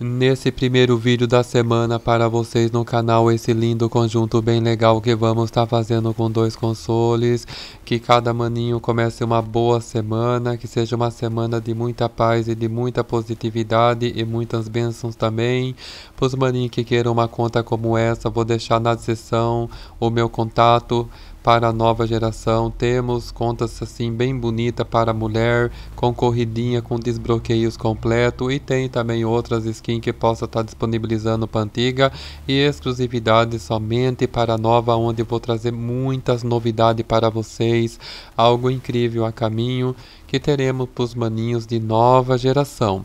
Nesse primeiro vídeo da semana para vocês no canal, esse lindo conjunto bem legal que vamos estar tá fazendo com dois consoles. Que cada maninho comece uma boa semana, que seja uma semana de muita paz e de muita positividade e muitas bênçãos também. Para os maninhos que queiram uma conta como essa, vou deixar na descrição o meu contato para a nova geração. Temos contas assim bem bonita para mulher, com corridinha, com desbloqueios completo e tem também outras skins que possa estar tá disponibilizando para antiga e exclusividade somente para a nova, onde vou trazer muitas novidades para vocês, algo incrível a caminho que teremos para os maninhos de nova geração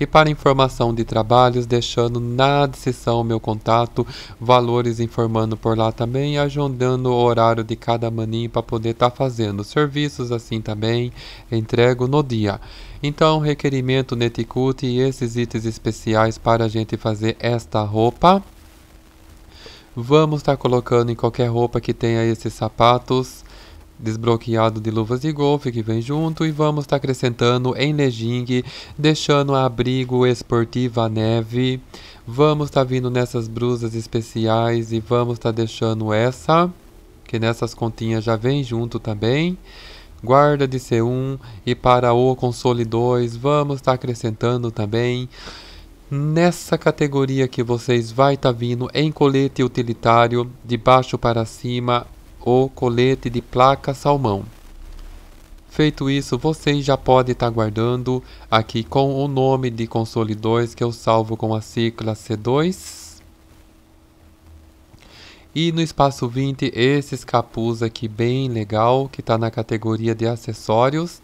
e para informação de trabalhos, deixando na descrição o meu contato, valores informando por lá também ajudando o horário de cada maninho para poder estar tá fazendo serviços assim também, entrego no dia. Então, requerimento Neticut e esses itens especiais para a gente fazer esta roupa. Vamos estar tá colocando em qualquer roupa que tenha esses sapatos desbloqueado de luvas de golfe que vem junto e vamos estar tá acrescentando em Nejing, deixando abrigo esportiva neve. Vamos estar tá vindo nessas brusas especiais e vamos estar tá deixando essa, que nessas continhas já vem junto também. Guarda de C1 e para o console 2, vamos estar tá acrescentando também. Nessa categoria que vocês vai estar tá vindo em colete utilitário, de baixo para cima, o colete de placa salmão. Feito isso, vocês já podem estar guardando aqui com o nome de console 2 que eu salvo com a sigla C2. E no espaço 20, esses capuz aqui bem legal, que está na categoria de acessórios.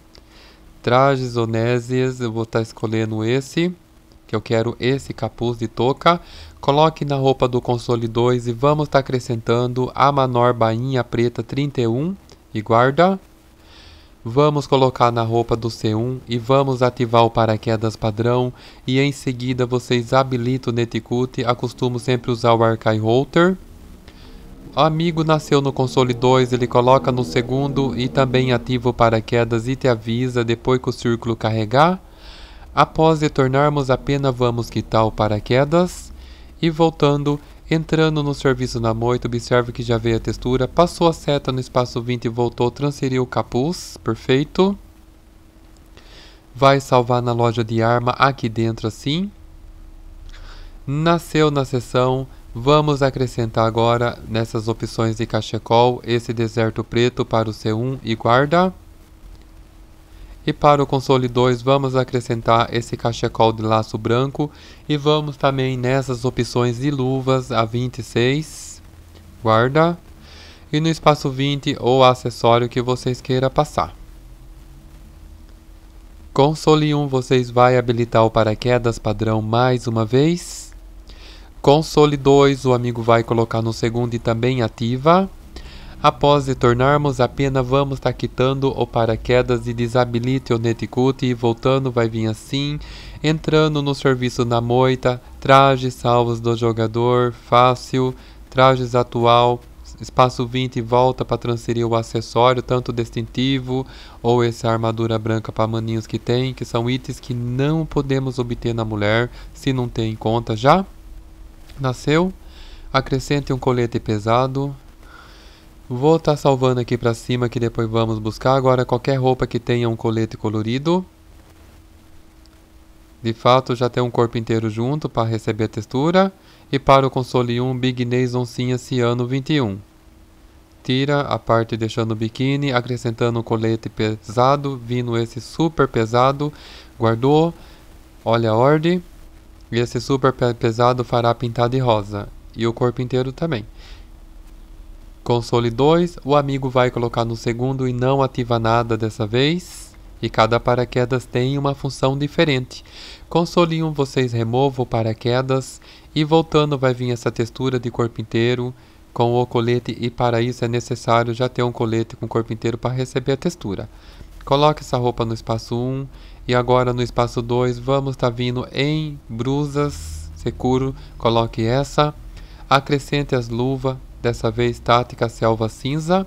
Trajes Onésias, eu vou estar escolhendo esse que eu quero esse capuz de touca. Coloque na roupa do console 2 e vamos estar tá acrescentando a menor bainha preta 31 e guarda. Vamos colocar na roupa do C1 e vamos ativar o paraquedas padrão e em seguida vocês habilitam o Neticute, acostumo sempre usar o Archive Holter. O amigo nasceu no console 2, ele coloca no segundo e também ativa o paraquedas e te avisa depois que o círculo carregar. Após retornarmos a pena, vamos quitar o paraquedas e voltando, entrando no serviço na moita, observe que já veio a textura, passou a seta no espaço 20 e voltou, transferiu o capuz, perfeito. Vai salvar na loja de arma aqui dentro assim. Nasceu na seção, vamos acrescentar agora nessas opções de cachecol esse deserto preto para o C1 e guarda. E para o console 2 vamos acrescentar esse cachecol de laço branco e vamos também nessas opções de luvas a 26, guarda, e no espaço 20 ou acessório que vocês queiram passar. Console 1 vocês vai habilitar o paraquedas padrão mais uma vez. Console 2 o amigo vai colocar no segundo e também ativa. Após retornarmos, a pena vamos estar tá quitando o paraquedas e desabilite o Neticute e voltando vai vir assim, entrando no serviço na moita, trajes salvos do jogador, fácil, trajes atual, espaço 20 volta para transferir o acessório, tanto distintivo ou essa armadura branca para maninhos que tem, que são itens que não podemos obter na mulher se não tem em conta já. Nasceu. Acrescente um colete pesado, Vou estar tá salvando aqui para cima que depois vamos buscar. Agora qualquer roupa que tenha um colete colorido. De fato já tem um corpo inteiro junto para receber a textura. E para o console 1 Big Nays Oncinha Ciano 21. Tira a parte deixando o biquíni, acrescentando o colete pesado, vindo esse super pesado. Guardou, olha a ordem. E esse super pesado fará pintar de rosa. E o corpo inteiro também console 2, o amigo vai colocar no segundo e não ativa nada dessa vez. E cada paraquedas tem uma função diferente. Console 1 vocês removam o paraquedas e voltando vai vir essa textura de corpo inteiro com o colete e para isso é necessário já ter um colete com corpo inteiro para receber a textura. Coloque essa roupa no espaço 1 e agora no espaço 2 vamos estar tá vindo em brusas, securo, coloque essa, acrescente as luvas, dessa vez tática selva cinza.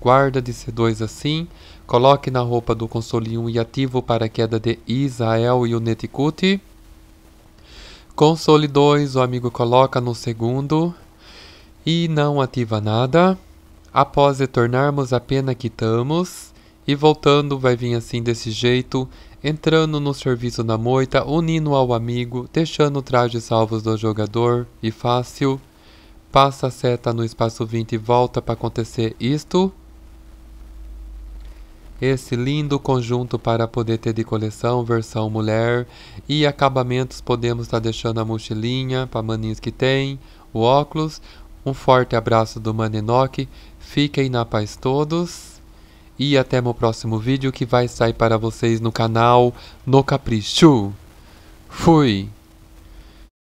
Guarda de C2 assim, coloque na roupa do console 1 e para a queda de Israel e o Netikuti. Console 2, o amigo coloca no segundo e não ativa nada. Após retornarmos, a pena quitamos e voltando vai vir assim desse jeito, entrando no serviço da moita, unindo ao amigo, deixando o traje salvos do jogador e fácil passa a seta no espaço 20 e volta para acontecer isto. Esse lindo conjunto para poder ter de coleção, versão mulher. E acabamentos podemos estar tá deixando a mochilinha para maninhos que tem, o óculos. Um forte abraço do Manenoque. Fiquem na paz todos. E até meu próximo vídeo que vai sair para vocês no canal No Capricho. Fui!